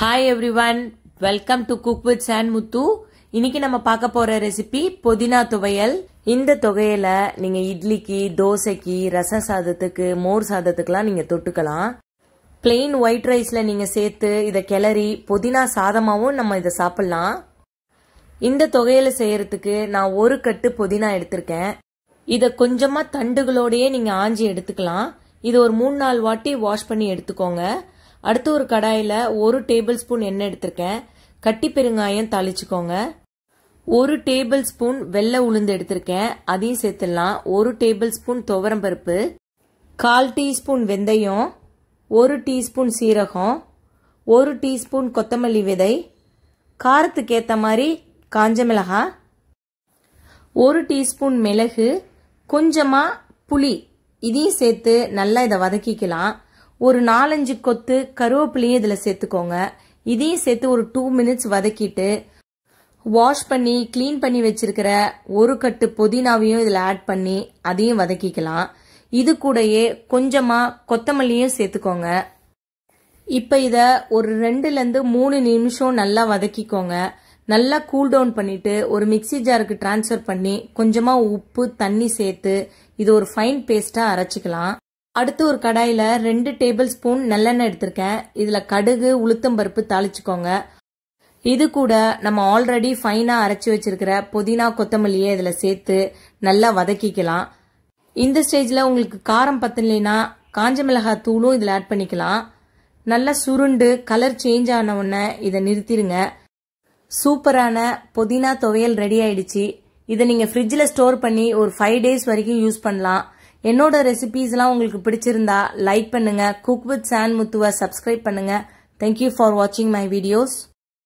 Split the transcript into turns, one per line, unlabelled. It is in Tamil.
hi everyone welcome to cook with Saan Muthu இன்னைக்கு நம்ம பார்க்க போற ரெசிபி புதினா துவையல் இந்த தொகையில நீங்க இட்லிக்கு தோசைக்கு ரச சாதத்துக்கு மோர் சாதத்துக்குலாம் நீங்க தொட்டுக்கலாம் பிளெயின் ஒயிட் ரைஸ்ல நீங்க சேர்த்து இதை கிளறி புதினா சாதமாகவும் நம்ம இதை சாப்பிடலாம் இந்த தொகையில செய்யறதுக்கு நான் ஒரு கட்டு புதினா எடுத்திருக்கேன் இதை கொஞ்சமா தண்டுகளோடயே நீங்க ஆஞ்சி எடுத்துக்கலாம் இது ஒரு மூணு நாள் வாட்டி வாஷ் பண்ணி எடுத்துக்கோங்க அடுத்து ஒரு கடாயில் ஒரு டேபிள் ஸ்பூன் எண்ணெய் எடுத்திருக்கேன் கட்டி பெருங்காயம் தாளிச்சுக்கோங்க ஒரு டேபிள் ஸ்பூன் வெள்ளை உளுந்து எடுத்திருக்கேன் அதையும் சேர்த்துடலாம் ஒரு டேபிள் ஸ்பூன் துவரம் பருப்பு கால் டீஸ்பூன் வெந்தயம் ஒரு டீஸ்பூன் சீரகம் ஒரு டீஸ்பூன் கொத்தமல்லி விதை காரத்துக்கு ஏற்ற மாதிரி காஞ்ச மிளகா ஒரு டீஸ்பூன் மிளகு கொஞ்சமாக புளி இதையும் சேர்த்து நல்லா இதை வதக்கிக்கலாம் ஒரு நாலஞ்சு கொத்து கருவேப்பிலையும் இதில் சேர்த்துக்கோங்க இதையும் சேர்த்து ஒரு டூ மினிட்ஸ் வதக்கிட்டு வாஷ் பண்ணி க்ளீன் பண்ணி வச்சிருக்கிற ஒரு கட்டு புதினாவையும் இதில் ஆட் பண்ணி அதையும் வதக்கிக்கலாம் இது கூடயே கொஞ்சமாக கொத்தமல்லியும் சேர்த்துக்கோங்க இப்போ இதை ஒரு ரெண்டுலேருந்து மூணு நிமிஷம் நல்லா வதக்கிக்கோங்க நல்லா கூல் டவுன் பண்ணிட்டு ஒரு மிக்சி ஜாருக்கு டிரான்ஸ்ஃபர் பண்ணி கொஞ்சமாக உப்பு தண்ணி சேர்த்து இது ஒரு ஃபைன் பேஸ்ட்டாக அரைச்சிக்கலாம் அடுத்து ஒரு கடாயில் ரெண்டு டேபிள் ஸ்பூன் நல்லெண்ணெய் எடுத்திருக்கேன் இதில் கடுகு உளுத்தம்பருப்பு தாளிச்சுக்கோங்க இது கூட நம்ம ஆல்ரெடி ஃபைனாக அரைச்சி வச்சிருக்கிற புதினா கொத்தமல்லியை இதில் சேர்த்து நல்லா வதக்கிக்கலாம் இந்த ஸ்டேஜில் உங்களுக்கு காரம் பத்தலைன்னா காஞ்ச மிளகாய் தூளும் இதில் ஆட் பண்ணிக்கலாம் நல்லா சுருண்டு கலர் சேஞ்ச் ஆன உடனே இதை நிறுத்திடுங்க சூப்பரான புதினா துவையல் ரெடி ஆயிடுச்சு இதை நீங்கள் ஃப்ரிட்ஜில் ஸ்டோர் பண்ணி ஒரு ஃபைவ் டேஸ் வரைக்கும் யூஸ் பண்ணலாம் என்னோட ரெசிபீஸ்லாம் உங்களுக்கு பிடிச்சிருந்தா லைக் பண்ணுங்க குக் வித் சான் முத்துவை சப்ஸ்கிரைப் பண்ணுங்க தேங்க்யூ ஃபார் வாட்சிங் மை வீடியோஸ்